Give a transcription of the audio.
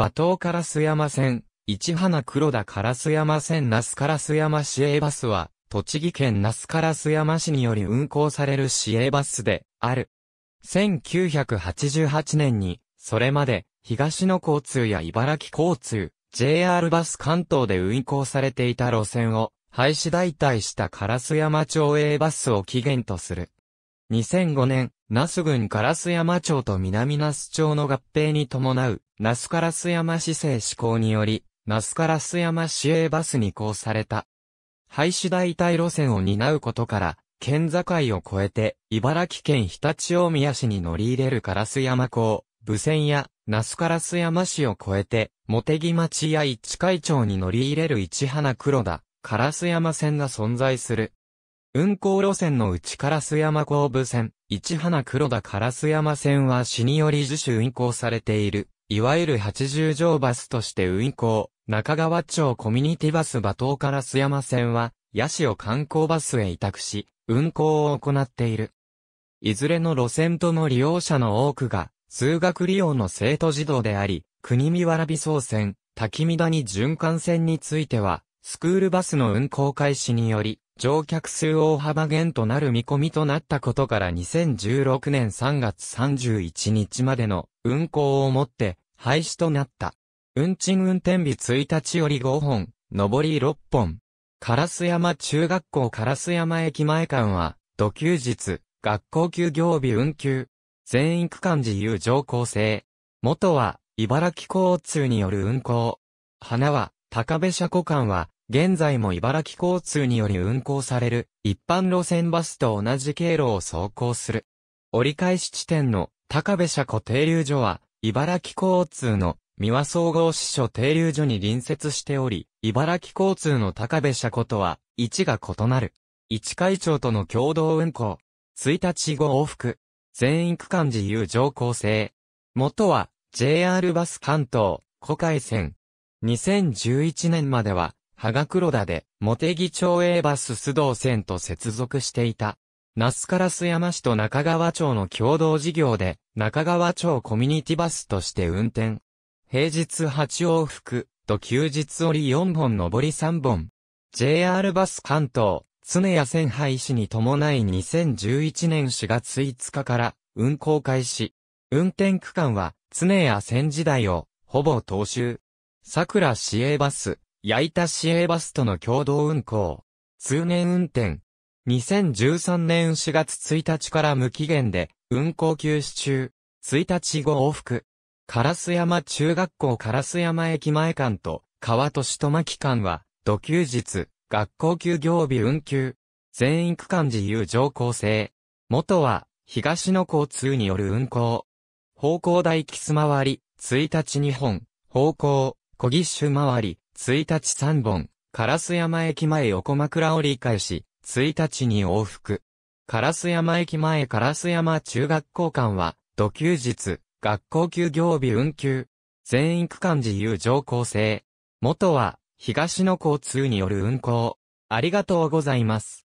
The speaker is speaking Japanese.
馬頭烏山線、市花黒田烏山線那須烏山市営バスは、栃木県那須烏山市により運行される市営バスで、ある。1988年に、それまで、東野交通や茨城交通、JR バス関東で運行されていた路線を、廃止代替した烏山町営バスを起源とする。2005年、那須郡烏山町と南那須町の合併に伴う、那須烏山市政施行により、那須烏山市営バスに移行された。廃止代替路線を担うことから、県境を越えて、茨城県常陸大宮市に乗り入れる烏山港、武線や、那須烏山市を越えて、茂木町や市会町に乗り入れる市花黒田、烏山線が存在する。運行路線のうちス山港武線、市花黒田烏山線は市により自主運行されている、いわゆる八十条バスとして運行、中川町コミュニティバス馬東烏山線は、八潮観光バスへ委託し、運行を行っている。いずれの路線とも利用者の多くが、通学利用の生徒児童であり、国見わらび総線、滝見谷循環線については、スクールバスの運行開始により、乗客数大幅減となる見込みとなったことから2016年3月31日までの運行をもって廃止となった。運賃運転日1日より5本、上り6本。烏山中学校烏山駅前間は、土休日、学校休業日運休。全域区間自由乗降制。元は、茨城交通による運行。花は、高部車庫間は、現在も茨城交通により運行される、一般路線バスと同じ経路を走行する。折り返し地点の高部車庫停留所は、茨城交通の三輪総合支所停留所に隣接しており、茨城交通の高部車庫とは、位置が異なる。一会長との共同運行。1日後往復。全員区間自由乗降制。元は、JR バス関東、古海線。2011年までは、羽賀黒田で、茂木町営バス須藤線と接続していた。那須烏山市と中川町の共同事業で、中川町コミュニティバスとして運転。平日8往復、と休日折り4本上り3本。JR バス関東、常谷線廃止に伴い2011年4月5日から運行開始。運転区間は常谷線時代をほぼ踏襲。桜市営バス、い板市営バスとの共同運行。通年運転。2013年4月1日から無期限で運行休止中。1日後往復。烏山中学校烏山駅前間と川と市巻間は土休日、学校休業日運休。全員区間自由乗降制。元は東の交通による運行。方向台キス回り、1日2本、方向、小義手回り、1日3本、烏山駅前横枕折り返し、1日に往復。烏山駅前烏山中学校間は、土休日、学校休業日運休。全員区間自由乗降制。元は、東の交通による運行。ありがとうございます。